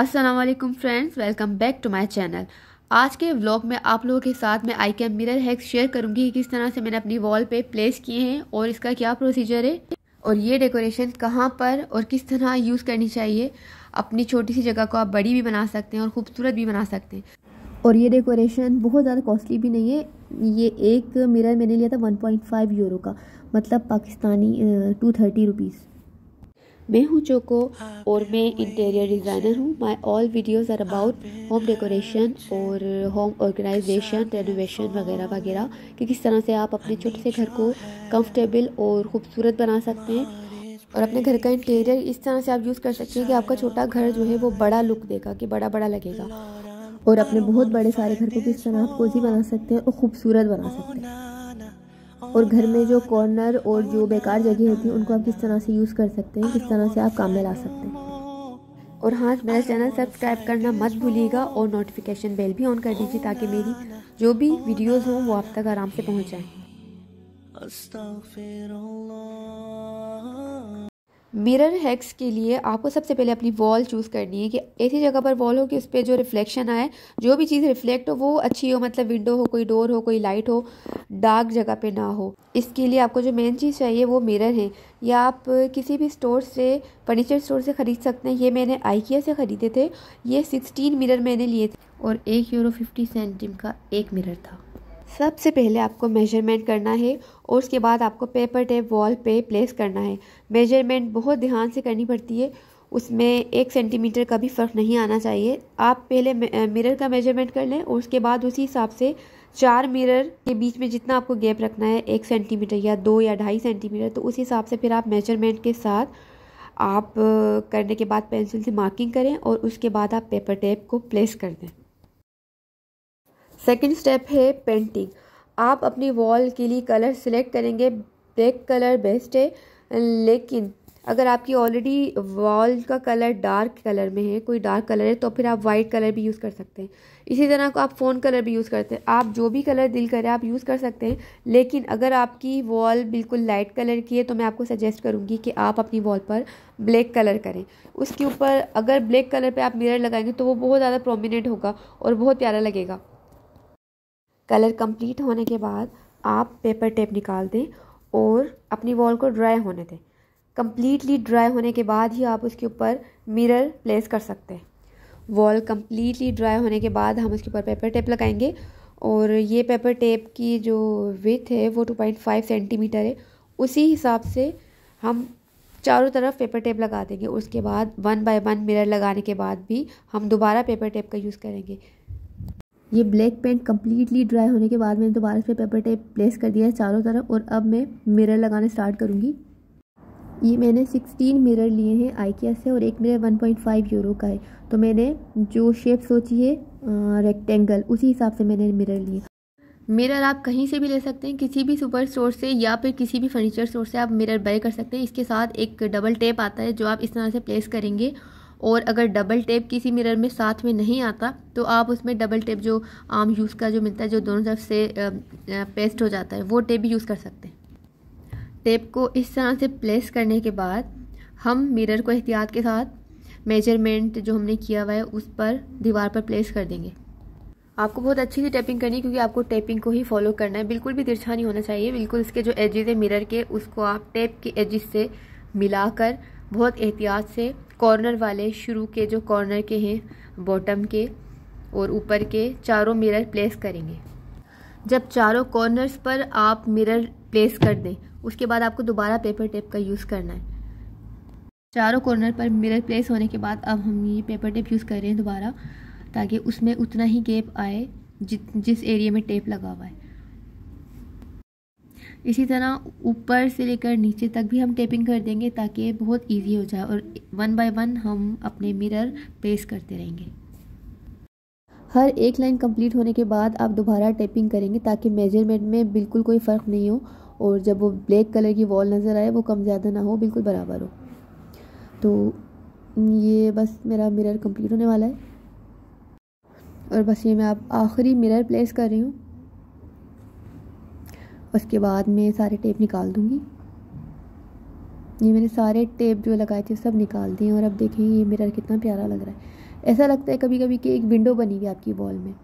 Aslam friends welcome back to my channel आज के vlog में आप लोगों के साथ मैं आई कैम मिरर हैक्स शेयर करूंगी किस तरह से मैंने अपनी वॉल पे प्लेस किए हैं और इसका क्या प्रोसीजर है और ये डेकोरेशन कहाँ पर और किस तरह यूज़ करनी चाहिए अपनी छोटी सी जगह को आप बड़ी भी बना सकते हैं और खूबसूरत भी बना सकते हैं और ये डेकोरेशन बहुत ज़्यादा कॉस्टली भी नहीं है ये एक मिरर मैंने लिया था 1.5 यूरो का मतलब पाकिस्तानी टू थर्टी रुपीज़ मैं हूँ चोको और मैं इंटीरियर डिज़ाइनर हूँ my all videos are about home decoration और होम ऑर्गेनाइजेशन रेनोवेशन वगैरह वगैरह कि किस तरह से आप अपने छोटे से घर को कंफर्टेबल और ख़ूबसूरत बना सकते हैं और अपने घर का इंटीरियर इस तरह से आप यूज़ कर सकते हैं कि आपका छोटा घर जो है वो बड़ा लुक देगा कि बड़ा बड़ा लगेगा और अपने बहुत बड़े सारे घर को किस तरह आप कोजी बना सकते हैं और ख़ूबसूरत बना सकते हैं और घर में जो कॉर्नर और जो बेकार जगह होती है उनको आप किस तरह से यूज़ कर सकते हैं किस तरह से आप काम में ला सकते हैं और हाँ मेरा चैनल सब्सक्राइब करना मत भूलिएगा और नोटिफिकेशन बेल भी ऑन कर दीजिए ताकि मेरी जो भी वीडियोस हों वो आप तक आराम से पहुँच जाएँ मिरर हैक्स के लिए आपको सबसे पहले अपनी वॉल चूज़ करनी है कि ऐसी जगह पर वॉल हो कि उस पर जो रिफ्लेक्शन आए जो भी चीज़ रिफ्लेक्ट हो वो अच्छी हो मतलब विंडो हो कोई डोर हो कोई लाइट हो डार्क जगह पे ना हो इसके लिए आपको जो मेन चीज़ चाहिए वो मिरर है या आप किसी भी स्टोर से फर्नीचर स्टोर से ख़रीद सकते हैं ये मैंने आइकिया से ख़रीदे थे ये सिक्सटीन मिरर मैंने लिए थे और एक यूरो फिफ्टी सेंटिम का एक मिरर था सबसे पहले आपको मेजरमेंट करना है और उसके बाद आपको पेपर टेप वॉल पे प्लेस करना है मेजरमेंट बहुत ध्यान से करनी पड़ती है उसमें एक सेंटीमीटर का भी फ़र्क नहीं आना चाहिए आप पहले मिरर का मेजरमेंट कर लें और उसके बाद उसी हिसाब से चार मिरर के बीच में जितना आपको गैप रखना है एक सेंटीमीटर या दो या ढाई सेंटीमीटर तो उस हिसाब से फिर आप मेजरमेंट के साथ आप करने के बाद पेंसिल से मार्किंग करें और उसके बाद आप पेपर टेप को प्लेस कर दें सेकेंड स्टेप है पेंटिंग आप अपनी वॉल के लिए कलर सिलेक्ट करेंगे ब्लैक कलर बेस्ट है लेकिन अगर आपकी ऑलरेडी वॉल का कलर डार्क कलर में है कोई डार्क कलर है तो फिर आप वाइट कलर भी यूज़ कर सकते हैं इसी तरह को आप फ़ोन कलर भी यूज़ करते हैं आप जो भी कलर दिल करे आप यूज़ कर सकते हैं लेकिन अगर आपकी वॉल बिल्कुल लाइट कलर की है तो मैं आपको सजेस्ट करूँगी कि आप अपनी वॉल पर ब्लैक कलर करें उसके ऊपर अगर ब्लैक कलर पर आप मिरर लगाएंगे तो वो बहुत ज़्यादा प्रोमिनेंट होगा और बहुत प्यारा लगेगा कलर कंप्लीट होने के बाद आप पेपर टेप निकाल दें और अपनी वॉल को ड्राई होने दें कम्प्लीटली ड्राई होने के बाद ही आप उसके ऊपर मिरर प्लेस कर सकते हैं वॉल कम्प्लीटली ड्राई होने के बाद हम उसके ऊपर पेपर टेप लगाएंगे और ये पेपर टेप की जो विथ है वो टू पॉइंट फाइव सेंटीमीटर है उसी हिसाब से हम चारों तरफ पेपर टेप लगा देंगे उसके बाद वन बाय वन मिरर लगाने के बाद भी हम दोबारा पेपर टेप का यूज़ करेंगे ये ब्लैक पेंट कम्प्लीटली ड्राई होने के बाद मैंने दोबारा से पेपर टेप प्लेस कर दिया है चारों तरफ और अब मैं मिरर लगाना स्टार्ट करूँगी ये मैंने 16 मिरर लिए हैं आइकिया से और एक मिरर 1.5 यूरो का है तो मैंने जो शेप सोची है रेक्टेंगल उसी हिसाब से मैंने मिरर लिए मिरर आप कहीं से भी ले सकते हैं किसी भी सुपर स्टोर से या फिर किसी भी फर्नीचर स्टोर से आप मिरर बाय कर सकते हैं इसके साथ एक डबल टेप आता है जो आप इस तरह से प्लेस करेंगे और अगर डबल टेप किसी मिरर में साथ में नहीं आता तो आप उसमें डबल टेप जो आम यूज़ का जो मिलता है जो दोनों तरफ से पेस्ट हो जाता है वो टेप भी यूज़ कर सकते हैं टेप को इस तरह से प्लेस करने के बाद हम मिरर को एहतियात के साथ मेजरमेंट जो हमने किया हुआ है उस पर दीवार पर प्लेस कर देंगे आपको बहुत अच्छी सी टेपिंग करनी है क्योंकि आपको टेपिंग को ही फॉलो करना है बिल्कुल भी तिरछा नहीं होना चाहिए बिल्कुल इसके जो एजेस है मिरर के उसको आप टेप के एजेस से मिलाकर बहुत एहतियात से कॉर्नर वाले शुरू के जो कॉर्नर के हैं बॉटम के और ऊपर के चारों मिरर प्लेस करेंगे जब चारों कॉर्नर्स पर आप मिरर प्लेस कर दें उसके बाद आपको दोबारा पेपर टेप का यूज़ करना है चारों कॉर्नर पर मिरर प्लेस होने के बाद अब हम ये पेपर टेप यूज़ कर रहे हैं दोबारा ताकि उसमें उतना ही गैप आए जिस एरिया में टेप लगा हुआ है इसी तरह ऊपर से लेकर नीचे तक भी हम टेपिंग कर देंगे ताकि बहुत इजी हो जाए और वन बाय वन हम अपने मिरर पेस्ट करते रहेंगे हर एक लाइन कंप्लीट होने के बाद आप दोबारा टेपिंग करेंगे ताकि मेजरमेंट में बिल्कुल कोई फ़र्क नहीं हो और जब वो ब्लैक कलर की वॉल नज़र आए वो कम ज़्यादा ना हो बिल्कुल बराबर हो तो ये बस मेरा मिरर कंप्लीट होने वाला है और बस ये मैं आप आखिरी मिरर प्लेस कर रही हूँ उसके बाद मैं सारे टेप निकाल दूँगी ये मैंने सारे टेप जो लगाए थे सब निकाल दिए और अब देखें ये मिरर कितना प्यारा लग रहा है ऐसा लगता है कभी कभी कि एक विंडो बनी हुई आपकी वॉल में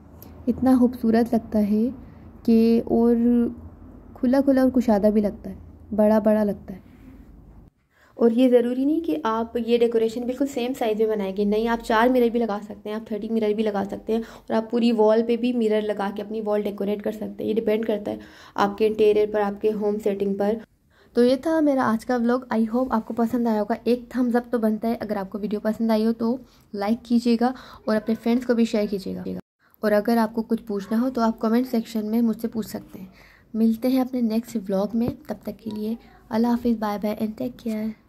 इतना खूबसूरत लगता है कि और खुला खुला और कुशादा भी लगता है बड़ा बड़ा लगता है और ये ज़रूरी नहीं कि आप ये डेकोरेशन बिल्कुल सेम साइज़ में बनाएंगे नहीं आप चार मिरर भी लगा सकते हैं आप थर्टी मिरर भी लगा सकते हैं और आप पूरी वॉल पे भी मिरर लगा के अपनी वॉल डेकोरेट कर सकते हैं ये डिपेंड करता है आपके इंटीरियर पर आपके होम सेटिंग पर तो ये था मेरा आज का व्लॉग आई होप आपको पसंद आया होगा एक थम्स अप तो बनता है अगर आपको वीडियो पसंद आई हो तो लाइक कीजिएगा और अपने फ्रेंड्स को भी शेयर कीजिएगा और अगर आपको कुछ पूछना हो तो आप कमेंट सेक्शन में मुझसे पूछ सकते हैं मिलते हैं अपने नेक्स्ट व्लॉग में तब तक के लिए अल्लाह हाफिज़ bye bye and take care